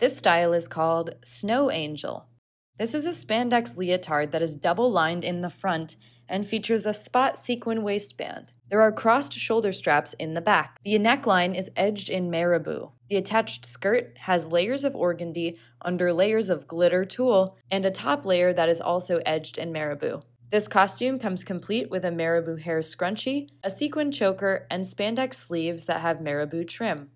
This style is called Snow Angel. This is a spandex leotard that is double lined in the front and features a spot sequin waistband. There are crossed shoulder straps in the back. The neckline is edged in marabou. The attached skirt has layers of organdy under layers of glitter tulle and a top layer that is also edged in marabou. This costume comes complete with a marabou hair scrunchie, a sequin choker, and spandex sleeves that have marabou trim.